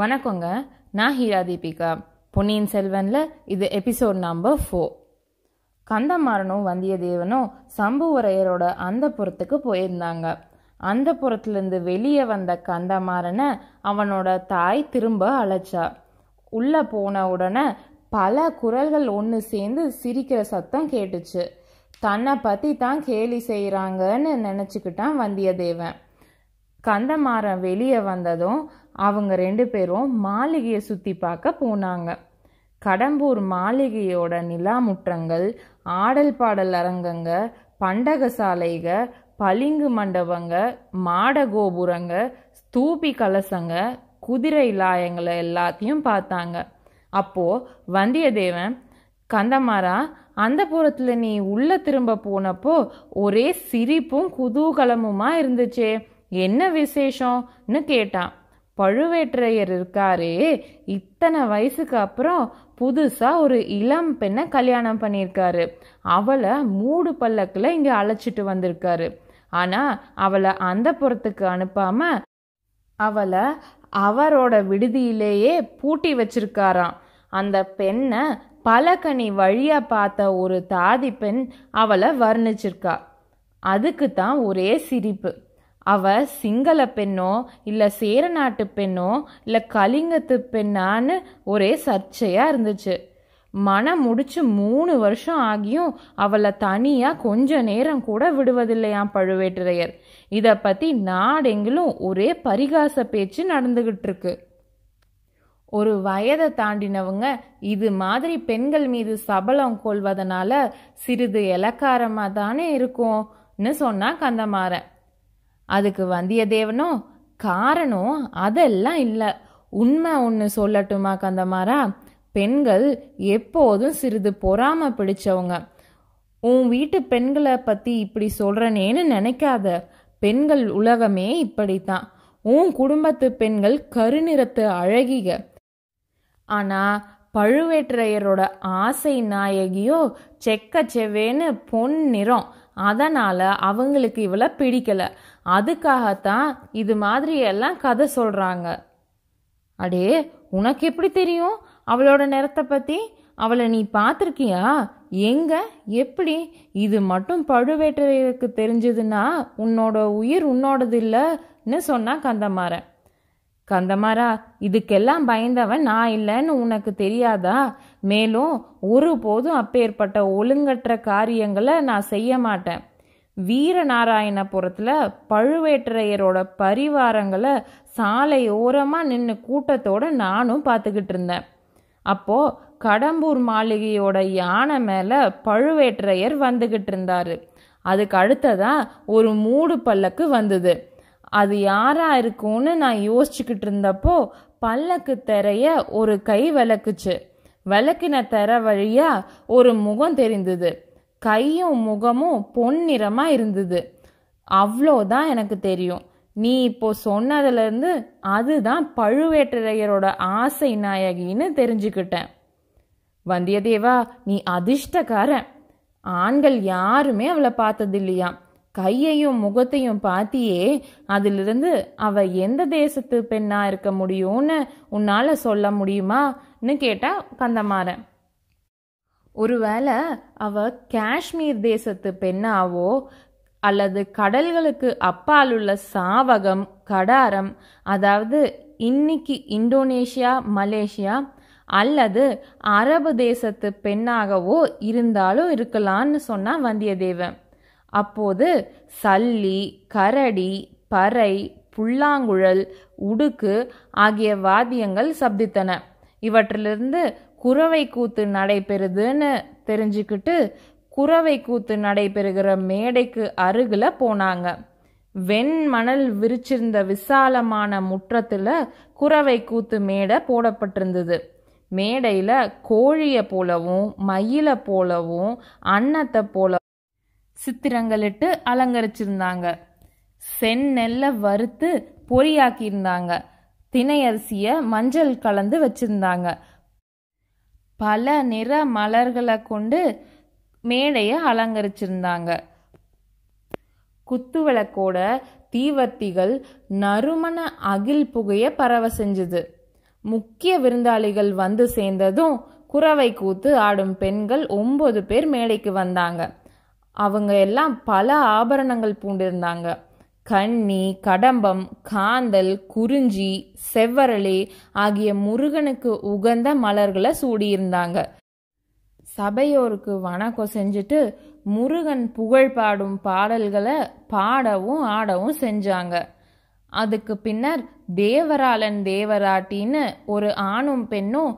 வணக்கங்க நான் ஹீரா தீபிகா பொன்னியின் செல்வனில் இது எபிசோட் நம்பர் ஃபோர் கந்தமாறனும் வந்தியத்தேவனும் சம்புவரையரோட அந்த புறத்துக்கு போயிருந்தாங்க அந்த புறத்துலேருந்து வெளியே வந்த கந்தமாறனை அவனோட தாய் திரும்ப அழைச்சா உள்ளே போன உடனே பல குரல்கள் ஒன்று சேர்ந்து சிரிக்கிற சத்தம் கேட்டுச்சு தன்னை பற்றி தான் கேலி செய்கிறாங்கன்னு நினச்சிக்கிட்டான் வந்தியத்தேவன் கந்தமாறன் வெளியே வந்ததும் அவங்க ரெண்டு பேரும் மாளிகையை சுற்றி பார்க்க போனாங்க கடம்பூர் மாளிகையோட நிலாமுற்றங்கள் ஆடல் பாடல் அரங்கங்க பண்டகசாலைக பளிங்கு மண்டபங்க மாட கோபுரங்க ஸ்தூபி கலசங்க குதிரை லாயங்களை எல்லாத்தையும் பார்த்தாங்க அப்போது வந்தியத்தேவன் கந்தமாரா அந்த புறத்தில் நீ உள்ளே திரும்ப போனப்போ ஒரே சிரிப்பும் குதூகலமுமா இருந்துச்சே என்ன விசேஷம்னு கேட்டான் பழுவேற்றையர் இருக்காரே இத்தனை வயசுக்கு அப்புறம் புதுசாக ஒரு இளம் பெண்ணை கல்யாணம் பண்ணியிருக்காரு அவளை மூடு பல்லக்கில் இங்கே அழைச்சிட்டு வந்திருக்காரு ஆனால் அவளை அந்த புறத்துக்கு அனுப்பாமல் அவளை அவரோட விடுதியிலேயே பூட்டி வச்சிருக்காராம் அந்த பெண்ணை பலகனி வழியாக பார்த்த ஒரு தாதி பெண் அவளை வர்ணிச்சிருக்கா அதுக்கு தான் ஒரே சிரிப்பு அவ சிங்கள பெண்ணோ இல்லை சேர நாட்டு பெண்ணோ இல்லை கலிங்கத்து பெண்ணான்னு ஒரே சர்ச்சையாக இருந்துச்சு மனம் முடிச்சு மூணு வருஷம் ஆகியும் அவளை தனியாக கொஞ்ச நேரம் கூட விடுவதில்லையாம் பழுவேட்டரையர் இதை பற்றி நாடெங்கிலும் ஒரே பரிகாச பேச்சு நடந்துகிட்டு இருக்கு ஒரு வயதை தாண்டினவங்க இது மாதிரி பெண்கள் மீது சபலம் கொள்வதனால சிறிது இலக்காரமாக தானே இருக்கும்னு சொன்னா கந்தமாறன் அதுக்கு வந்தியத்தேவனோ காரணம் அதெல்லாம் இல்லை உண்மை ஒன்று சொல்லட்டுமா கந்தமாரா பெண்கள் எப்போதும் சிறிது பொறாம பிடிச்சவங்க உன் வீட்டு பெண்களை பற்றி இப்படி சொல்றனேன்னு நினைக்காத பெண்கள் உலகமே இப்படித்தான் உன் குடும்பத்து பெண்கள் கருநிறத்து அழகிக ஆனால் பழுவேற்றையரோட ஆசை நாயகியோ செக்க செவ்வேன்னு பொன் நிறம் அதனால் அவங்களுக்கு இவளை பிடிக்கலை அதுக்காகத்தான் இது மாதிரி எல்லாம் கதை சொல்கிறாங்க அடே உனக்கு எப்படி தெரியும் அவளோட நிறத்தை பற்றி அவளை நீ பார்த்துருக்கியா எங்க எப்படி இது மட்டும் பழுவேட்டரையருக்கு தெரிஞ்சதுன்னா உன்னோட உயிர் உன்னோடது இல்லைன்னு சொன்னான் கந்தமாறன் கந்தமாரா இதுக்கெல்லாம் பயந்தவன் நான் இல்லைன்னு உனக்கு தெரியாதா மேலும் ஒருபோதும் அப்பேற்பட்ட ஒழுங்கற்ற காரியங்களை நான் செய்ய மாட்டேன் வீரநாராயணபுரத்தில் பழுவேட்டரையரோட பரிவாரங்களை சாலை ஓரமாக நின்று கூட்டத்தோடு நானும் பார்த்துக்கிட்டு இருந்தேன் அப்போது கடம்பூர் மாளிகையோட யானை மேலே பழுவேட்டரையர் வந்துக்கிட்டு இருந்தார் அதுக்கு அடுத்ததான் ஒரு மூடு பல்லக்கு வந்தது அது யாராக இருக்கும்னு நான் யோசிச்சுக்கிட்டு இருந்தப்போ பல்லக்கு திரைய ஒரு கை விளக்குச்சு விளக்கின தர வழியா ஒரு முகம் தெரிந்தது கையும் முகமும் பொன்னிறமா இருந்தது அவ்வளோதான் எனக்கு தெரியும் நீ இப்போ சொன்னதுலேருந்து அதுதான் பழுவேட்டரையரோட ஆசை நாயகின்னு தெரிஞ்சுக்கிட்டேன் வந்தியத்தேவா நீ அதிர்ஷ்டக்காரன் ஆண்கள் யாருமே அவளை பார்த்ததில்லையா கையையும் முகத்தையும் பார்த்தியே அதிலிருந்து அவ எந்த தேசத்து பெண்ணா இருக்க முடியும்னு உன்னால சொல்ல முடியுமா ன்னு கேட்டா கந்தமார ஒருவேளை அவ காஷ்மீர் தேசத்து பெண்ணாவோ அல்லது கடல்களுக்கு அப்பால் உள்ள சாவகம் கடாரம் அதாவது இன்னைக்கு இந்தோனேஷியா மலேசியா அல்லது அரபு தேசத்து பெண்ணாகவோ இருந்தாலும் இருக்கலாம்னு சொன்னான் வந்தியத்தேவன் அப்போது சல்லி கரடி பறை புல்லாங்குழல் உடுக்கு ஆகிய வாத்தியங்கள் சப்தித்தன இவற்றிலிருந்து குறவை கூத்து நடைபெறுதுன்னு தெரிஞ்சுக்கிட்டு குறவை கூத்து நடைபெறுகிற மேடைக்கு அருகில் போனாங்க வெண்மணல் விரிச்சிருந்த விசாலமான முற்றத்தில் குறவை கூத்து மேடை போடப்பட்டிருந்தது மேடையில் கோழியை போலவும் மயிலை போலவும் அன்னத்தை போல சித்திரங்களிட்டு அலங்கரிச்சிருந்தாங்க செந்நெல்லை வறுத்து பொரியாக்கியிருந்தாங்க தினை அரிசியை மஞ்சள் கலந்து வச்சிருந்தாங்க பல நிற மலர்களை கொண்டு மேடையை அலங்கரிச்சிருந்தாங்க குத்துவிளக்கோட தீவர்த்திகள் நறுமண அகில் புகைய பரவ செஞ்சது முக்கிய விருந்தாளிகள் வந்து சேர்ந்ததும் குறவை கூத்து ஆடும் பெண்கள் ஒம்பது பேர் மேடைக்கு வந்தாங்க அவங்க எல்லாம் பல ஆபரணங்கள் பூண்டிருந்தாங்க கண்ணி கடம்பம் காந்தல் குறிஞ்சி செவ்வரளி ஆகிய முருகனுக்கு உகந்த மலர்களை சூடியிருந்தாங்க சபையோருக்கு வணக்கம் செஞ்சுட்டு முருகன் புகழ் பாடும் பாடல்களை பாடவும் ஆடவும் செஞ்சாங்க அதுக்கு பின்னர் தேவராளன் தேவராட்டின்னு ஒரு ஆணும் பெண்ணும்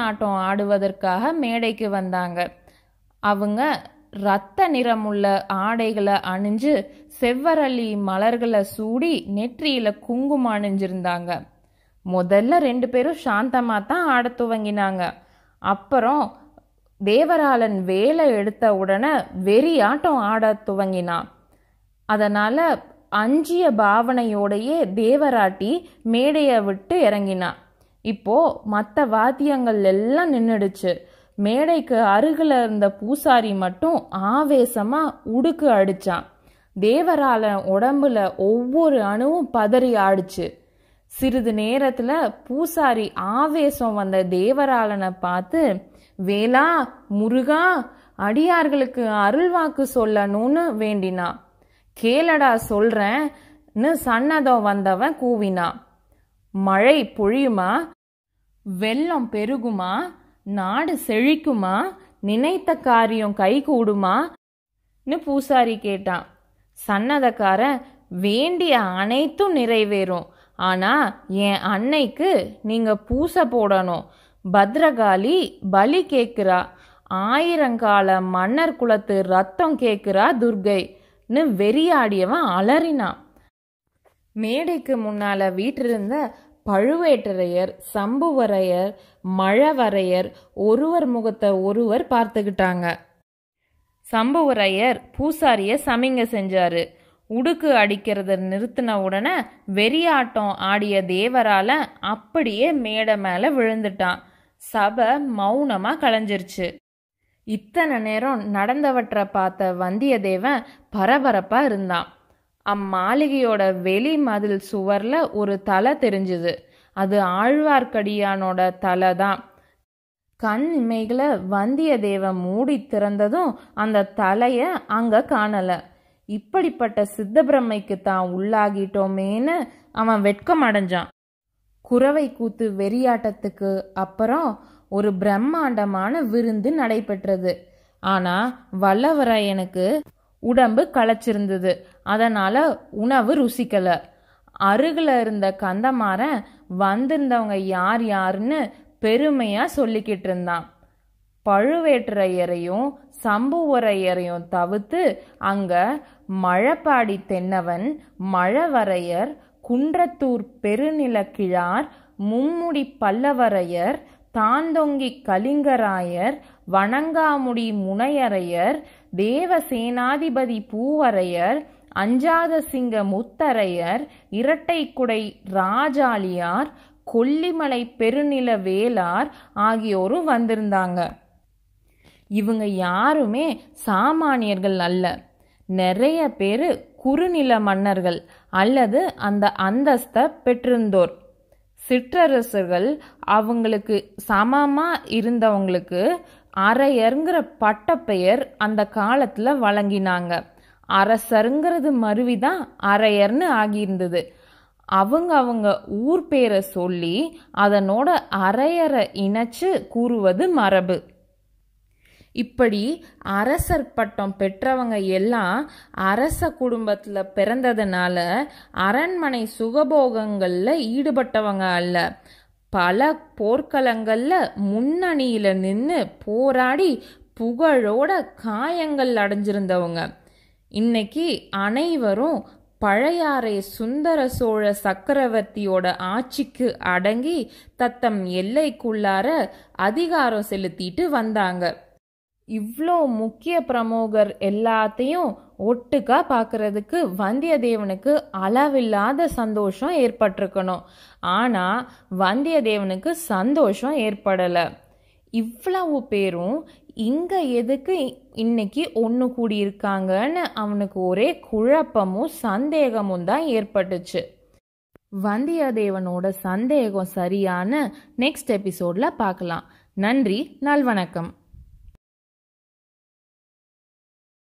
நாட்டம் ஆடுவதற்காக மேடைக்கு வந்தாங்க அவங்க இரத்த நிறமுள்ள ஆடைகளை அணிஞ்சு செவ்வரளி மலர்களை சூடி நெற்றியில குங்குமம் அணிஞ்சிருந்தாங்க முதல்ல ரெண்டு பேரும் சாந்தமாக தான் ஆட துவங்கினாங்க அப்புறம் தேவராளன் வேலை எடுத்த உடனே வெறி ஆட்டம் ஆட துவங்கினான் அதனால் அஞ்சிய பாவனையோடையே தேவராட்டி மேடையை விட்டு இறங்கினான் இப்போ மற்ற வாத்தியங்கள் எல்லாம் நின்றுடுச்சு மேடைக்கு அருகில் இருந்த பூசாரி மட்டும் ஆவேசமா உடுக்கு அடிச்சான் தேவரால உடம்புல ஒவ்வொரு அணுவும் பதறி ஆடிச்சு சிறிது நேரத்துல பூசாரி ஆவேசம் வந்த தேவராளனை பார்த்து வேளா முருகா அடியார்களுக்கு அருள்வாக்கு சொல்லணும்னு வேண்டினா கேளடா சொல்றேன்னு சன்னதம் வந்தவன் கூவினா மழை பொழியுமா வெள்ளம் பெருகுமா நாடு செழிக்குமா நினைத்த காரியம் கை கூடுமான்னு பூசாரி கேட்டான் சன்னதக்காரன் வேண்டிய அனைத்தும் நிறைவேறும் ஆனா என் அன்னைக்கு நீங்க பூசை போடணும் பத்ரகாளி பலி கேட்கிறா ஆயிரங்கால மன்னர் குலத்து ரத்தம் கேட்கிறா துர்கைன்னு வெறியாடியவன் அலறினான் மேடைக்கு முன்னால வீட்டிருந்த பழுவேட்டரையர் சம்புவரையர் மழவரையர் ஒருவர் முகத்தை ஒருவர் பார்த்துக்கிட்டாங்க சம்புவரையர் பூசாரிய சமிங்க செஞ்சாரு உடுக்கு அடிக்கிறத நிறுத்தின உடனே வெறியாட்டம் ஆடிய தேவரால அப்படியே மேடை மேலே விழுந்துட்டான் சபை மௌனமாக களைஞ்சிருச்சு இத்தனை நேரம் நடந்தவற்றை பார்த்த வந்தியத்தேவன் பரபரப்பாக இருந்தான் அம்மாளிகையோட வெளி மதில் சுவரில் ஒரு தலை தெரிஞ்சுது அது ஆழ்வார்க்கடியானோட தலை தான் கண் இமைகளை வந்தியத்தேவன் மூடி திறந்ததும் அந்த தலையை அங்கே காணலை இப்படிப்பட்ட சித்தப்பிரமைக்கு தான் உள்ளாகிட்டோமேன்னு அவன் வெட்கம் அடைஞ்சான் குறவை கூத்து வெறியாட்டத்துக்கு அப்புறம் ஒரு பிரம்மாண்டமான விருந்து நடைபெற்றது ஆனா வல்லவராயனுக்கு உடம்பு களைச்சிருந்தது அதனால் உணவு ருசிக்கலை அருகில் இருந்த கந்தமாறன் வந்திருந்தவங்க யார் யாருன்னு பெருமையாக சொல்லிக்கிட்டு இருந்தான் பழுவேற்றையரையும் சம்புவரையரையும் தவிர்த்து அங்கே மழப்பாடி தென்னவன் மழவரையர் குன்றத்தூர் பெருநிலக்கிழார் மும்முடி பல்லவரையர் தாந்தொங்கி கலிங்கராயர் வணங்காமுடி முனையரையர் தேவசேனாதிபதி பூவரையர் அஞ்சாத சிங்க முத்தரையர் இரட்டை குடை ராஜாளியார் கொல்லிமலை பெருநில வேளார் ஆகியோரும் வந்திருந்தாங்க இவங்க யாருமே சாமானியர்கள் அல்ல நிறைய பேர் குறுநில மன்னர்கள் அல்லது அந்த அந்தஸ்தை பெற்றிருந்தோர் சிற்றரசர்கள் அவங்களுக்கு சமமாக இருந்தவங்களுக்கு அரையருங்கிற பட்டப்பெயர் அந்த காலத்தில் வழங்கினாங்க அரசருங்கிறது மருவிதான் அரையர்னு ஆகியிருந்தது அவங்க அவங்க ஊர் பேரை சொல்லி அதனோட அரையரை இணைச்சு கூறுவது மரபு இப்படி அரசர் பட்டம் பெற்றவங்க எல்லாம் அரச குடும்பத்தில் பிறந்ததுனால அரண்மனை சுகபோகங்களில் ஈடுபட்டவங்க அல்ல பல போர்க்களங்களில் முன்னணியில் நின்று போராடி புகழோட காயங்கள் அடைஞ்சிருந்தவங்க இன்னைக்கு அனைவரும் பழையாறை சுந்தர சோழ சக்கரவர்த்தியோட ஆட்சிக்கு அடங்கி தத்தம் எல்லைக்குள்ளார அதிகாரம் செலுத்திட்டு வந்தாங்க இவ்வளோ முக்கிய பிரமுகர் எல்லாத்தையும் ஒட்டுக்கா பார்க்கறதுக்கு வந்தியத்தேவனுக்கு அளவில்லாத சந்தோஷம் ஏற்பட்டிருக்கணும் ஆனால் வந்தியத்தேவனுக்கு சந்தோஷம் ஏற்படலை இவ்வளவு பேரும் இங்கே எதுக்கு இன்னைக்கு ஒன்று கூடியிருக்காங்கன்னு அவனுக்கு ஒரே குழப்பமும் சந்தேகமும் தான் ஏற்பட்டுச்சு வந்தியத்தேவனோட சந்தேகம் சரியான நெக்ஸ்ட் எபிசோடில் பார்க்கலாம் நன்றி நல்வணக்கம்